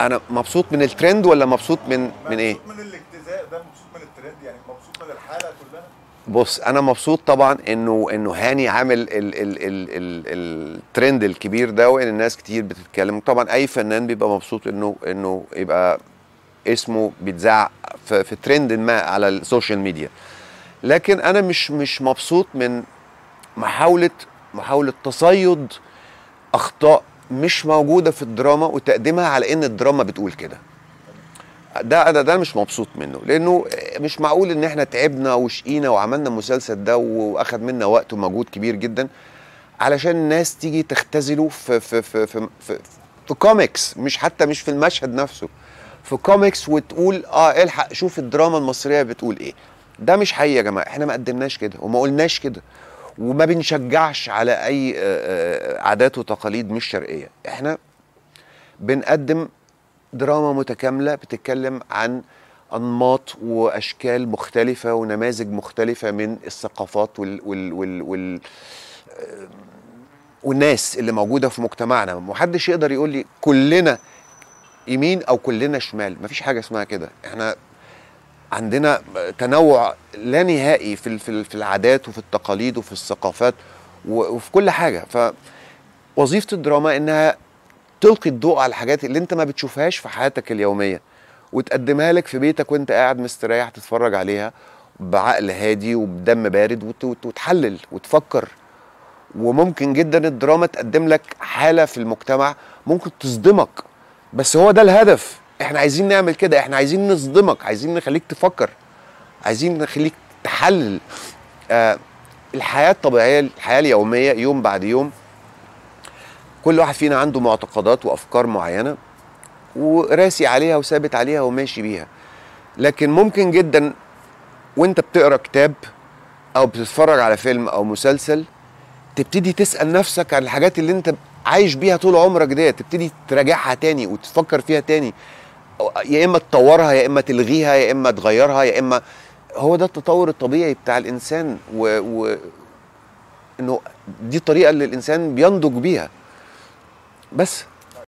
انا مبسوط من الترند ولا مبسوط من من ايه؟ مبسوط من الاجتزاء ده مبسوط من الترند يعني مبسوط من الحاله كلها بص انا مبسوط طبعا انه انه هاني عامل الترند الكبير ده وان الناس كتير بتتكلم طبعا اي فنان بيبقى مبسوط انه انه يبقى اسمه بيتذاع في, في ترند ما على السوشيال ميديا لكن انا مش مش مبسوط من محاوله محاوله تصيد اخطاء مش موجوده في الدراما وتقديمها على ان الدراما بتقول كده ده انا ده مش مبسوط منه لانه مش معقول ان احنا تعبنا وشقينا وعملنا المسلسل ده واخد منا وقت ومجهود كبير جدا علشان الناس تيجي تختزله في في في في, في, في كوميكس مش حتى مش في المشهد نفسه في كوميكس وتقول اه الحق شوف الدراما المصريه بتقول ايه ده مش حقيقي يا جماعه احنا ما قدمناش كده وما قلناش كده وما بنشجعش على اي آه، آه، عادات وتقاليد مش شرقيه احنا بنقدم دراما متكامله بتتكلم عن انماط واشكال مختلفه ونماذج مختلفه من الثقافات وال, وال, وال, وال آه، والناس اللي موجوده في مجتمعنا محدش يقدر يقول لي كلنا يمين او كلنا شمال مفيش حاجه اسمها كده احنا عندنا تنوع لا نهائي في في العادات وفي التقاليد وفي الثقافات وفي كل حاجه فوظيفه الدراما انها تلقي الضوء على الحاجات اللي انت ما بتشوفهاش في حياتك اليوميه وتقدمها لك في بيتك وانت قاعد مستريح تتفرج عليها بعقل هادي وبدم بارد وتحلل وتفكر وممكن جدا الدراما تقدم لك حاله في المجتمع ممكن تصدمك بس هو ده الهدف احنا عايزين نعمل كده احنا عايزين نصدمك عايزين نخليك تفكر عايزين نخليك تحلل آه الحياه الطبيعيه الحياه اليوميه يوم بعد يوم كل واحد فينا عنده معتقدات وافكار معينه وراسي عليها وثابت عليها وماشي بيها لكن ممكن جدا وانت بتقرا كتاب او بتتفرج على فيلم او مسلسل تبتدي تسال نفسك عن الحاجات اللي انت عايش بيها طول عمرك ديت تبتدي تراجعها تاني وتفكر فيها تاني يا اما تطورها يا اما تلغيها يا اما تغيرها يا اما هو ده التطور الطبيعي بتاع الانسان و, و... انه دي الطريقه اللي الانسان بينضج بيها بس